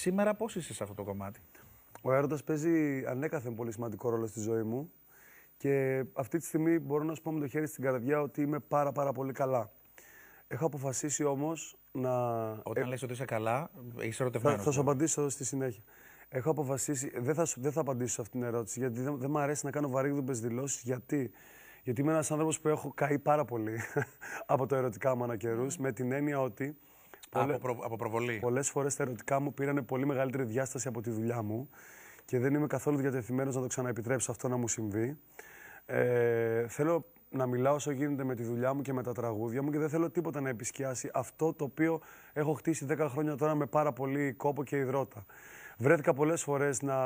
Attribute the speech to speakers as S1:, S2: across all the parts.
S1: Σήμερα πώς είσαι σε αυτό το κομμάτι. Ο έρωτας παίζει ανέκαθεν πολύ σημαντικό ρόλο στη ζωή μου. Και αυτή τη στιγμή μπορώ να σου πω με το χέρι στην καρδιά ότι είμαι πάρα πάρα πολύ καλά. Έχω αποφασίσει όμως να. Όταν ε... λες ότι είσαι καλά,
S2: είσαι ερωτευμένος. Θα, θα σου ναι.
S1: απαντήσω στη συνέχεια. Έχω αποφασίσει. Δεν θα, δεν θα απαντήσω σε αυτήν την ερώτηση, γιατί δεν, δεν μου αρέσει να κάνω βαρύγδουπες δηλώσεις. Γιατί. Γιατί είμαι ένας άνθρωπος που έχω καεί πάρα πολύ από τα ερωτικά μου ανά mm. με την έννοια ότι από, προ... προβολή. Πολλές φορές τα ερωτικά μου πήραν πολύ μεγαλύτερη διάσταση από τη δουλειά μου και δεν είμαι καθόλου διατεθειμένος να το ξαναεπιτρέψω αυτό να μου συμβεί. Ε, θέλω να μιλάω όσο γίνεται με τη δουλειά μου και με τα τραγούδια μου και δεν θέλω τίποτα να επισκιάσει αυτό το οποίο έχω χτίσει 10 χρόνια τώρα με πάρα πολύ κόπο και υδρότα. Βρέθηκα πολλές φορές να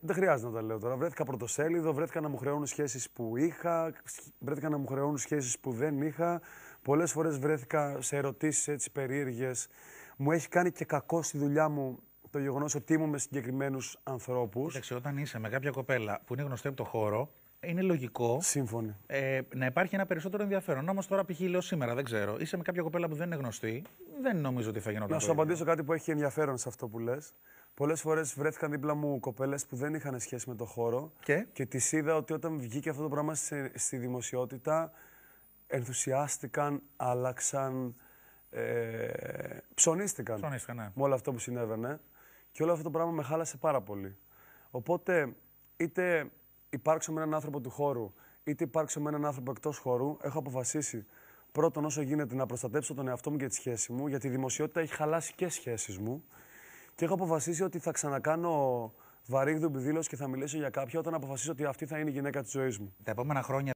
S1: δεν χρειάζεται να τα λέω τώρα. Βρέθηκα πρωτοσέλιδο, βρέθηκα να μου χρεώνουν σχέσεις που είχα, βρέθηκα να μου χρεώνουν σχέσεις που δεν είχα. Πολλές φορές βρέθηκα σε ερωτήσεις έτσι περίεργες. Μου έχει κάνει και κακό στη δουλειά μου το γεγονός ότι ήμουν με συγκεκριμένους ανθρώπους. Εντάξει, όταν
S2: είσαι με κάποια κοπέλα που είναι γνωστή από το χώρο, είναι λογικό Ε, να υπάρχει ένα περισσότερο ενδιαφέρον. Όμως τώρα, π.χ. λέω σήμερα, δεν ξέρω, είσαι με κάποια κοπέλα που δεν είναι γνωστή, δεν νομίζω ότι θα γινόταν. Να σου απαντήσω
S1: κάτι που έχει ενδιαφέρον σε αυτό που λες. Πολλές φορές βρέθηκαν δίπλα μου κοπέλες που δεν είχαν σχέση με το χώρο. Και, και τις είδα ότι όταν βγήκε αυτό το πράγμα στη, δημοσιότητα, ενθουσιάστηκαν, άλλαξαν. Ε, ψωνίστηκαν, ψωνίστηκαν ναι. με όλο αυτό που συνέβαινε. Και όλο αυτό το πράγμα με χάλασε πάρα πολύ. Οπότε, είτε υπάρξω με έναν άνθρωπο του χώρου, είτε υπάρξω με έναν άνθρωπο εκτός χώρου, έχω αποφασίσει πρώτον όσο γίνεται να προστατέψω τον εαυτό μου και τη σχέση μου, γιατί η δημοσιότητα έχει χαλάσει και σχέσεις μου. Και έχω αποφασίσει ότι θα ξανακάνω βαρύγδουμπη δήλωση και θα μιλήσω για κάποια όταν αποφασίσω ότι αυτή θα είναι η γυναίκα της ζωής μου. Τα επόμενα χρόνια.